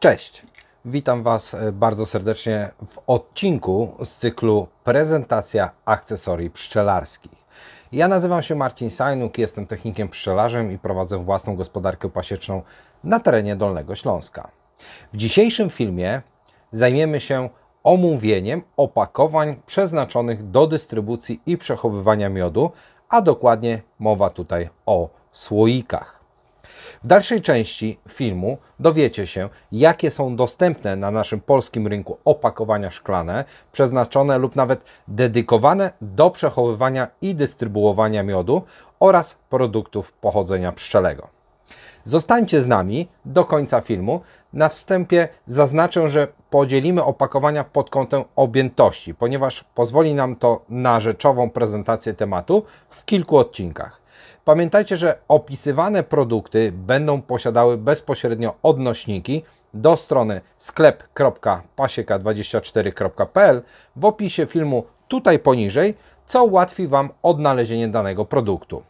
Cześć! Witam Was e, bardzo serdecznie w odcinku z cyklu Prezentacja akcesorii pszczelarskich. Ja nazywam się Marcin Sajnuk, jestem technikiem pszczelarzem i prowadzę własną gospodarkę pasieczną na terenie Dolnego Śląska. W dzisiejszym filmie zajmiemy się omówieniem opakowań przeznaczonych do dystrybucji i przechowywania miodu, a dokładnie mowa tutaj o słoikach. W dalszej części filmu dowiecie się, jakie są dostępne na naszym polskim rynku opakowania szklane, przeznaczone lub nawet dedykowane do przechowywania i dystrybuowania miodu oraz produktów pochodzenia pszczelego. Zostańcie z nami do końca filmu, na wstępie zaznaczę, że podzielimy opakowania pod kątem objętości, ponieważ pozwoli nam to na rzeczową prezentację tematu w kilku odcinkach. Pamiętajcie, że opisywane produkty będą posiadały bezpośrednio odnośniki do strony sklep.pasieka24.pl w opisie filmu tutaj poniżej, co ułatwi Wam odnalezienie danego produktu.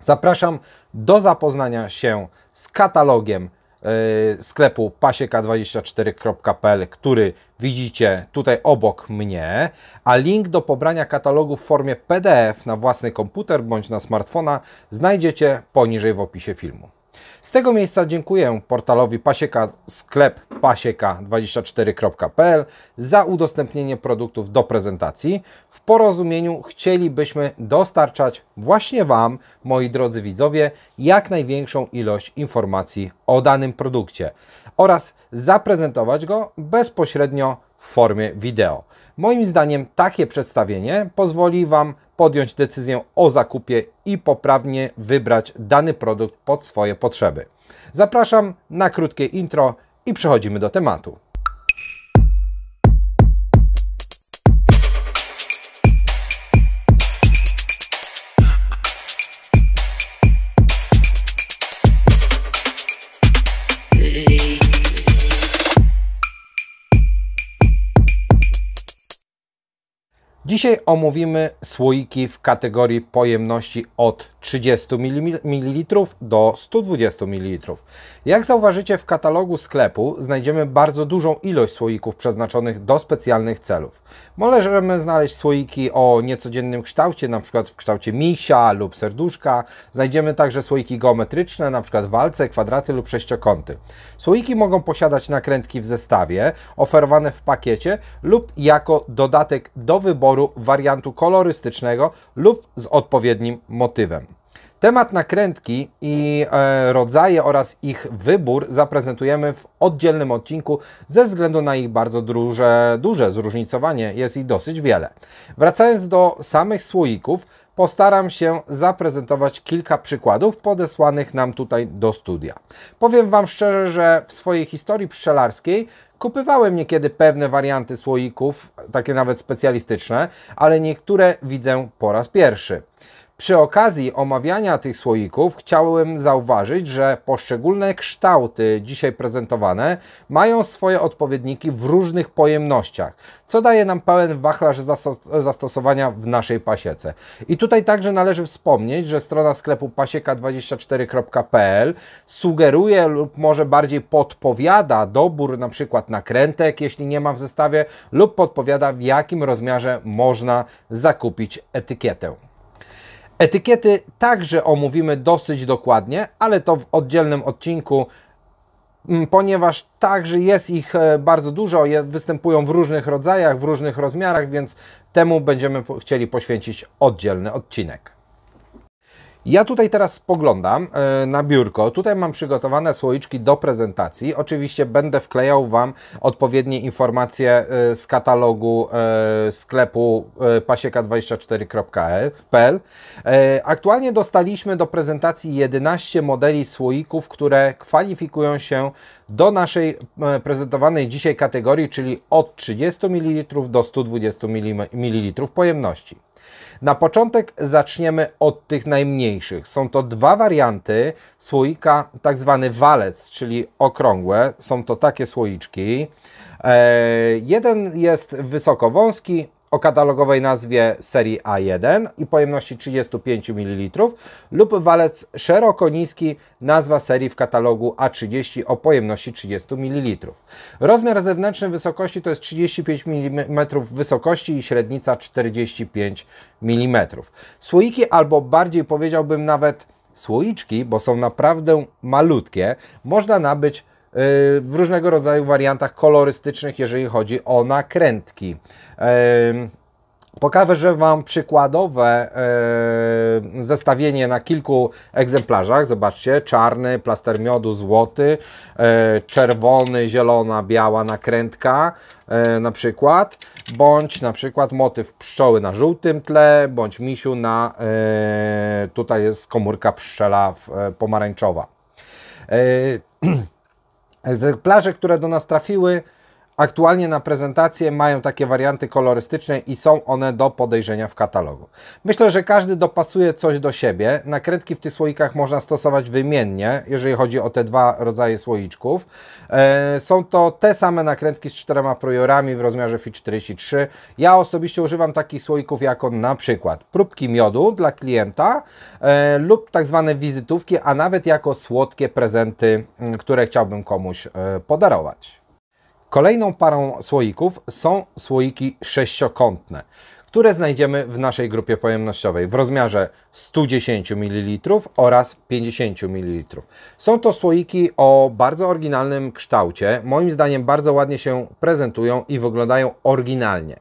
Zapraszam do zapoznania się z katalogiem E, sklepu pasieka24.pl, który widzicie tutaj obok mnie, a link do pobrania katalogu w formie PDF na własny komputer bądź na smartfona znajdziecie poniżej w opisie filmu. Z tego miejsca dziękuję portalowi Pasieka sklep pasieka24.pl za udostępnienie produktów do prezentacji. W porozumieniu chcielibyśmy dostarczać właśnie Wam, moi drodzy widzowie, jak największą ilość informacji o danym produkcie oraz zaprezentować go bezpośrednio w formie wideo. Moim zdaniem takie przedstawienie pozwoli Wam podjąć decyzję o zakupie i poprawnie wybrać dany produkt pod swoje potrzeby. Zapraszam na krótkie intro i przechodzimy do tematu. Dzisiaj omówimy słoiki w kategorii pojemności od 30 ml do 120 ml. Jak zauważycie w katalogu sklepu znajdziemy bardzo dużą ilość słoików przeznaczonych do specjalnych celów. Możemy znaleźć słoiki o niecodziennym kształcie, np. w kształcie misia lub serduszka. Znajdziemy także słoiki geometryczne, np. walce, kwadraty lub sześciokąty. Słoiki mogą posiadać nakrętki w zestawie, oferowane w pakiecie lub jako dodatek do wyboru wyboru wariantu kolorystycznego lub z odpowiednim motywem. Temat nakrętki i e, rodzaje oraz ich wybór zaprezentujemy w oddzielnym odcinku ze względu na ich bardzo duże, duże zróżnicowanie, jest ich dosyć wiele. Wracając do samych słoików, postaram się zaprezentować kilka przykładów podesłanych nam tutaj do studia. Powiem Wam szczerze, że w swojej historii pszczelarskiej kupywałem niekiedy pewne warianty słoików, takie nawet specjalistyczne, ale niektóre widzę po raz pierwszy. Przy okazji omawiania tych słoików chciałem zauważyć, że poszczególne kształty dzisiaj prezentowane mają swoje odpowiedniki w różnych pojemnościach, co daje nam pełen wachlarz zastosowania w naszej pasiece. I tutaj także należy wspomnieć, że strona sklepu pasieka24.pl sugeruje lub może bardziej podpowiada dobór na przykład nakrętek, jeśli nie ma w zestawie, lub podpowiada w jakim rozmiarze można zakupić etykietę. Etykiety także omówimy dosyć dokładnie, ale to w oddzielnym odcinku, mm, ponieważ także jest ich e, bardzo dużo, występują w różnych rodzajach, w różnych rozmiarach, więc temu będziemy chcieli poświęcić oddzielny odcinek. Ja tutaj teraz spoglądam e, na biurko. Tutaj mam przygotowane słoiczki do prezentacji. Oczywiście będę wklejał Wam odpowiednie informacje e, z katalogu e, sklepu pasieka24.pl. Aktualnie dostaliśmy do prezentacji 11 modeli słoików, które kwalifikują się do naszej prezentowanej dzisiaj kategorii, czyli od 30 ml do 120 ml pojemności. Na początek zaczniemy od tych najmniejszych. Są to dwa warianty słoika, tak zwany walec, czyli okrągłe. Są to takie słoiczki. E, jeden jest wysoko wąski, o katalogowej nazwie serii A1 i pojemności 35 ml lub walec szeroko niski, nazwa serii w katalogu A30 o pojemności 30 ml. Rozmiar zewnętrzny wysokości to jest 35 mm wysokości i średnica 45 mm. Słoiki albo bardziej powiedziałbym nawet słoiczki, bo są naprawdę malutkie, można nabyć w różnego rodzaju wariantach kolorystycznych, jeżeli chodzi o nakrętki. Pokażę Wam przykładowe zestawienie na kilku egzemplarzach. Zobaczcie, czarny, plaster miodu, złoty, e, czerwony, zielona, biała nakrętka e, na przykład, bądź na przykład motyw pszczoły na żółtym tle, bądź misiu na, e, tutaj jest komórka pszczela pomarańczowa. Egzemplarze, które do nas trafiły, Aktualnie na prezentację mają takie warianty kolorystyczne i są one do podejrzenia w katalogu. Myślę, że każdy dopasuje coś do siebie. Nakrętki w tych słoikach można stosować wymiennie, jeżeli chodzi o te dwa rodzaje słoiczków. E, są to te same nakrętki z czterema projorami w rozmiarze Fit 43. Ja osobiście używam takich słoików jako na przykład próbki miodu dla klienta e, lub tak zwane wizytówki, a nawet jako słodkie prezenty, które chciałbym komuś e, podarować. Kolejną parą słoików są słoiki sześciokątne, które znajdziemy w naszej grupie pojemnościowej w rozmiarze 110 ml oraz 50 ml. Są to słoiki o bardzo oryginalnym kształcie, moim zdaniem bardzo ładnie się prezentują i wyglądają oryginalnie.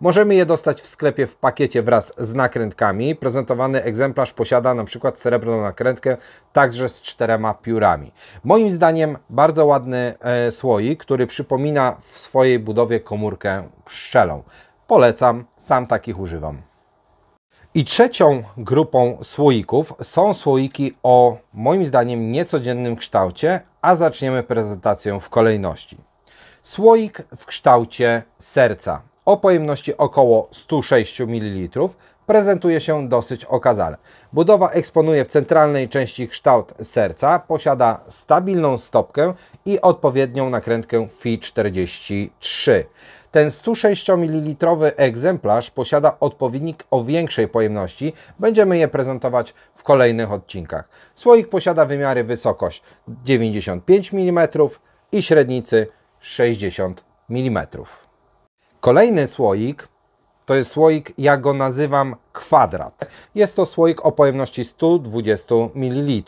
Możemy je dostać w sklepie w pakiecie wraz z nakrętkami. Prezentowany egzemplarz posiada na przykład srebrną nakrętkę, także z czterema piórami. Moim zdaniem bardzo ładny e, słoik, który przypomina w swojej budowie komórkę pszczelą. Polecam, sam takich używam. I trzecią grupą słoików są słoiki o moim zdaniem niecodziennym kształcie, a zaczniemy prezentację w kolejności. Słoik w kształcie serca o pojemności około 106 ml prezentuje się dosyć okazale. Budowa eksponuje w centralnej części kształt serca, posiada stabilną stopkę i odpowiednią nakrętkę Fi43. Ten 106 ml egzemplarz posiada odpowiednik o większej pojemności. Będziemy je prezentować w kolejnych odcinkach. Słoik posiada wymiary wysokość 95 mm i średnicy 60 mm. Kolejny słoik to jest słoik, ja go nazywam kwadrat. Jest to słoik o pojemności 120 ml.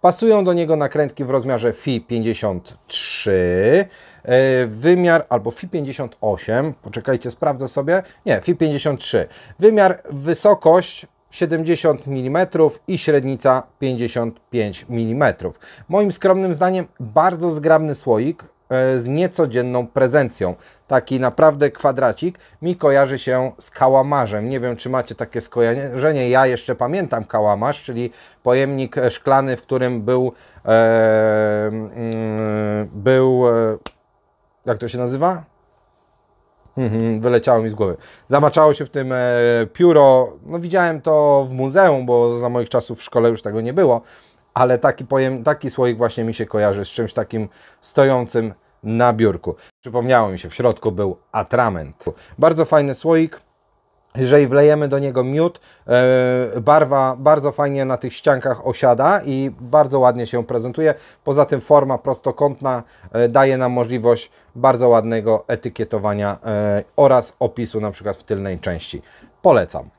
Pasują do niego nakrętki w rozmiarze Fi 53, e, wymiar albo Fi 58, poczekajcie, sprawdzę sobie. Nie, Fi 53. Wymiar, wysokość 70 mm i średnica 55 mm. Moim skromnym zdaniem bardzo zgrabny słoik, E, z niecodzienną prezencją. Taki naprawdę kwadracik mi kojarzy się z kałamarzem. Nie wiem, czy macie takie skojarzenie. Ja jeszcze pamiętam kałamarz, czyli pojemnik e, szklany, w którym był, e, e, był e, jak to się nazywa? Mhm, wyleciało mi z głowy. Zamaczało się w tym e, pióro. No, widziałem to w muzeum, bo za moich czasów w szkole już tego nie było ale taki, pojem, taki słoik właśnie mi się kojarzy z czymś takim stojącym na biurku. Przypomniało mi się, w środku był atrament. Bardzo fajny słoik. Jeżeli wlejemy do niego miód, e, barwa bardzo fajnie na tych ściankach osiada i bardzo ładnie się prezentuje. Poza tym forma prostokątna e, daje nam możliwość bardzo ładnego etykietowania e, oraz opisu na przykład w tylnej części. Polecam.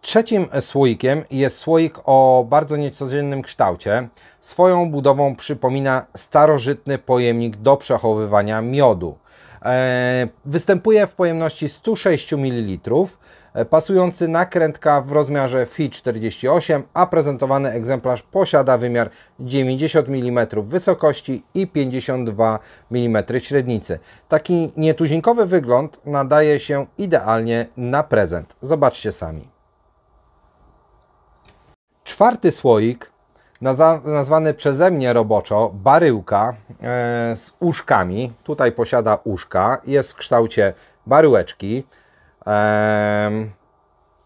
Trzecim słoikiem jest słoik o bardzo niecodziennym kształcie. Swoją budową przypomina starożytny pojemnik do przechowywania miodu. E, występuje w pojemności 106 ml, e, pasujący nakrętka w rozmiarze Fi 48, a prezentowany egzemplarz posiada wymiar 90 mm wysokości i 52 mm średnicy. Taki nietuzinkowy wygląd nadaje się idealnie na prezent. Zobaczcie sami. Czwarty słoik, nazwany przeze mnie roboczo baryłka e, z uszkami. Tutaj posiada uszka, jest w kształcie baryłeczki e,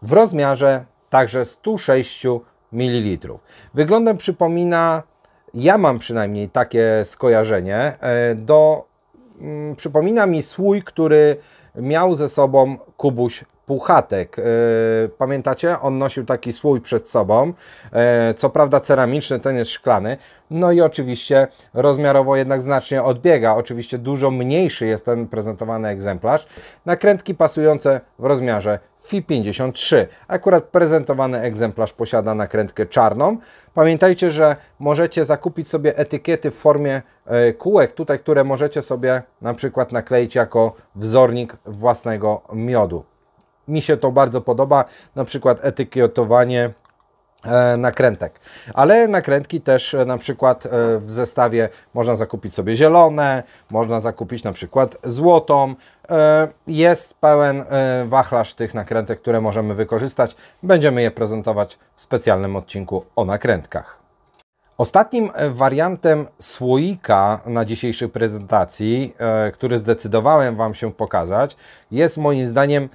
w rozmiarze także 106 ml. Wyglądem przypomina, ja mam przynajmniej takie skojarzenie, e, do, mm, przypomina mi słój, który miał ze sobą Kubuś Puchatek. E, pamiętacie? On nosił taki słój przed sobą. E, co prawda ceramiczny, ten jest szklany. No i oczywiście rozmiarowo jednak znacznie odbiega. Oczywiście dużo mniejszy jest ten prezentowany egzemplarz. Nakrętki pasujące w rozmiarze FI53. Akurat prezentowany egzemplarz posiada nakrętkę czarną. Pamiętajcie, że możecie zakupić sobie etykiety w formie e, kółek tutaj, które możecie sobie na przykład nakleić jako wzornik własnego miodu mi się to bardzo podoba, na przykład etykietowanie e, nakrętek. Ale nakrętki też e, na przykład e, w zestawie można zakupić sobie zielone, można zakupić na przykład złotą. Jest pełen wachlarz tych nakrętek, które możemy wykorzystać. Będziemy je prezentować w specjalnym odcinku o nakrętkach. Ostatnim wariantem słoika na dzisiejszej prezentacji, który zdecydowałem Wam się pokazać, jest moim zdaniem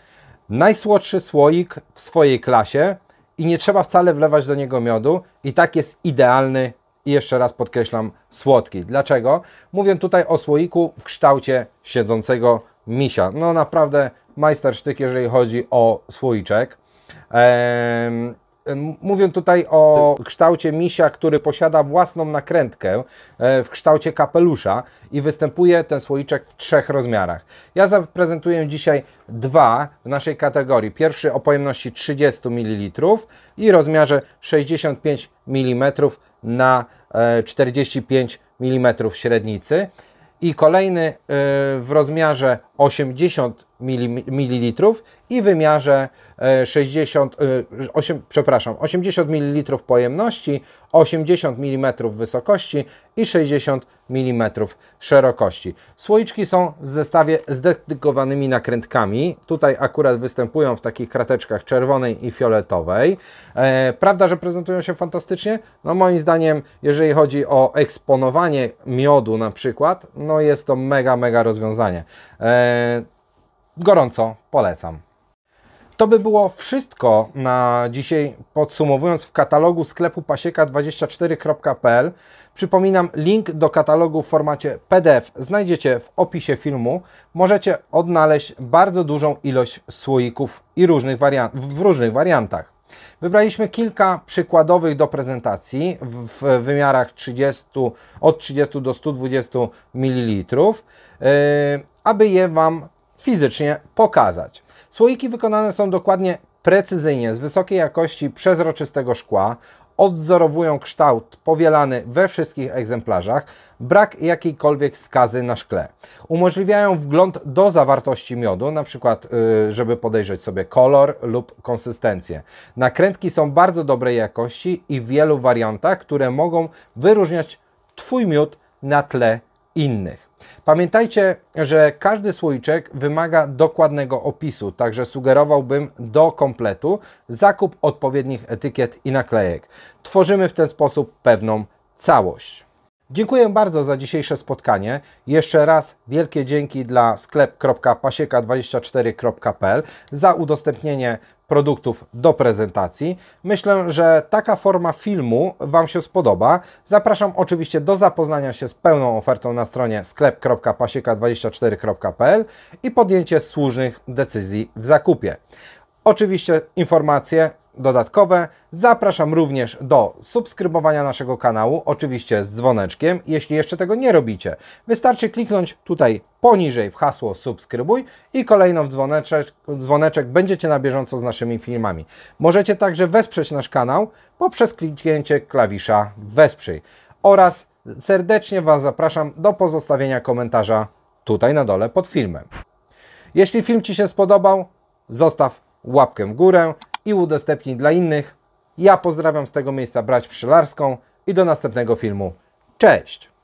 najsłodszy słoik w swojej klasie i nie trzeba wcale wlewać do niego miodu i tak jest idealny i jeszcze raz podkreślam słodki. Dlaczego? Mówię tutaj o słoiku w kształcie siedzącego misia. No naprawdę majstersztyk, jeżeli chodzi o słoiczek. Mówię tutaj o kształcie misia, który posiada własną nakrętkę e, w kształcie kapelusza i występuje ten słoiczek w trzech rozmiarach. Ja zaprezentuję dzisiaj dwa w naszej kategorii. Pierwszy o pojemności 30 ml i rozmiarze 65 mm na 45 e, mm średnicy i kolejny e, w rozmiarze 80 ml i wymiarze 60, e, 8, e, przepraszam, 80 ml pojemności, 80 mm wysokości i 60 mm szerokości. Słoiczki są w zestawie z dedykowanymi nakrętkami. Tutaj akurat występują w takich krateczkach czerwonej i fioletowej. E, prawda, że prezentują się fantastycznie? No moim zdaniem, jeżeli chodzi o eksponowanie miodu na przykład, no jest to mega, mega rozwiązanie. E, gorąco polecam. To by było wszystko na dzisiaj, podsumowując w katalogu sklepu pasieka24.pl. Przypominam, link do katalogu w formacie PDF znajdziecie w opisie filmu. Możecie odnaleźć bardzo dużą ilość słoików i różnych w różnych wariantach. Wybraliśmy kilka przykładowych do prezentacji w wymiarach 30, od 30 do 120 ml. Yy, aby je Wam fizycznie pokazać. Słoiki wykonane są dokładnie precyzyjnie, z wysokiej jakości przezroczystego szkła, odwzorowują kształt powielany we wszystkich egzemplarzach, brak jakiejkolwiek skazy na szkle. Umożliwiają wgląd do zawartości miodu, na przykład y, żeby podejrzeć sobie kolor lub konsystencję. Nakrętki są bardzo dobrej jakości i w wielu wariantach, które mogą wyróżniać Twój miód na tle innych. Pamiętajcie, że każdy słoiczek wymaga dokładnego opisu, także sugerowałbym do kompletu zakup odpowiednich etykiet i naklejek. Tworzymy w ten sposób pewną całość. Dziękuję bardzo za dzisiejsze spotkanie. Jeszcze raz wielkie dzięki dla sklep.pasieka24.pl za udostępnienie produktów do prezentacji. Myślę, że taka forma filmu Wam się spodoba. Zapraszam oczywiście do zapoznania się z pełną ofertą na stronie sklep.pasieka24.pl i podjęcie słusznych decyzji w zakupie. Oczywiście informacje dodatkowe. Zapraszam również do subskrybowania naszego kanału, oczywiście z dzwoneczkiem, jeśli jeszcze tego nie robicie. Wystarczy kliknąć tutaj poniżej w hasło subskrybuj i kolejno w dzwoneczek, dzwoneczek będziecie na bieżąco z naszymi filmami. Możecie także wesprzeć nasz kanał poprzez kliknięcie klawisza wesprzyj oraz serdecznie Was zapraszam do pozostawienia komentarza tutaj na dole pod filmem. Jeśli film Ci się spodobał, zostaw łapkę w górę, i udostępnij dla innych. Ja pozdrawiam z tego miejsca brać Przylarską i do następnego filmu. Cześć!